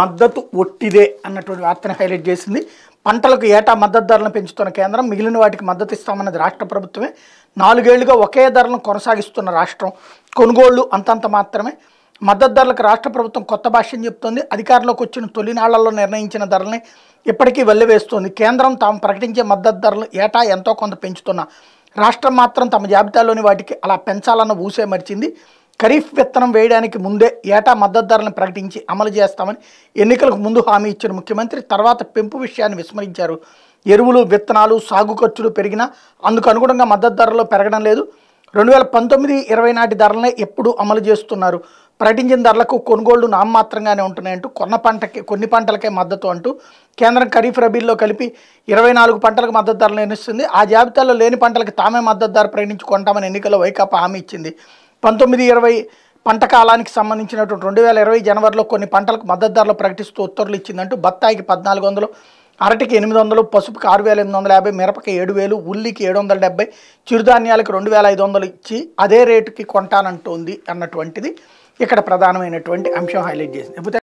మద్దతు ఒట్టిదే అన్నటువంటి వార్తను హైలైట్ చేసింది పంటలకు ఏటా మద్దతు ధరలను పెంచుతున్న కేంద్రం మిగిలిన వాటికి మద్దతు ఇస్తామన్నది రాష్ట్ర ప్రభుత్వమే నాలుగేళ్లుగా ఒకే ధరలను కొనసాగిస్తున్న రాష్ట్రం కొనుగోళ్లు అంతంత మాత్రమే మద్దతు ధరలకు రాష్ట్ర ప్రభుత్వం కొత్త భాష్యం చెప్తోంది అధికారంలోకి వచ్చిన తొలినాళ్లలో నిర్ణయించిన ధరల్ని ఇప్పటికీ వెల్లవేస్తోంది కేంద్రం తాము ప్రకటించే మద్దతు ధరలు ఏటా ఎంతో కొంత పెంచుతున్న రాష్ట్రం మాత్రం తమ జాబితాలోని వాటికి అలా పెంచాలన్న ఊసే మరిచింది ఖరీఫ్ విత్తనం వేయడానికి ముందే ఏటా మద్దతు ధరలను ప్రకటించి అమలు చేస్తామని ఎన్నికలకు ముందు హామీ ఇచ్చిన ముఖ్యమంత్రి తర్వాత పెంపు విషయాన్ని విస్మరించారు ఎరువులు విత్తనాలు సాగు ఖర్చులు పెరిగినా అందుకు అనుగుణంగా మద్దతు ధరలో పెరగడం లేదు రెండు వేల పంతొమ్మిది ఇరవై నాటి ధరలనే ఎప్పుడు అమలు చేస్తున్నారు ప్రకటించిన ధరలకు కొనుగోళ్లు నామమాత్రంగానే ఉంటున్నాయంటూ కొన్న పంటకి కొన్ని పంటలకే మద్దతు అంటూ కేంద్రం ఖరీఫ్ రబీల్లో కలిపి ఇరవై నాలుగు పంటలకు మద్దతు ధర నిర్ణయిస్తుంది ఆ జాబితాలో లేని పంటలకు తామే మద్దతు ధర ప్రకటించుకుంటామని ఎన్నికల్లో వైకాపా హామీ ఇచ్చింది పంతొమ్మిది ఇరవై పంట కాలానికి సంబంధించినటువంటి రెండు వేల ఇరవై జనవరిలో కొన్ని పంటలకు మద్దతు ధరలు ప్రకటిస్తూ ఉత్తర్వులు ఇచ్చిందంటూ బత్తాయికి పద్నాలుగు వందలు అరటికి ఎనిమిది వందలు పసుపుకి ఆరు వేల ఎనిమిది వందల యాభై మిరపకి ఏడు వేలు ఉల్లికి ఏడు వందల డెబ్బై చిరుధాన్యాలకు రెండు వేల ఐదు వందలు ఇచ్చి అదే రేటుకి కొంటానంటుంది అన్నటువంటిది ఇక్కడ ప్రధానమైనటువంటి అంశం హైలైట్ చేసింది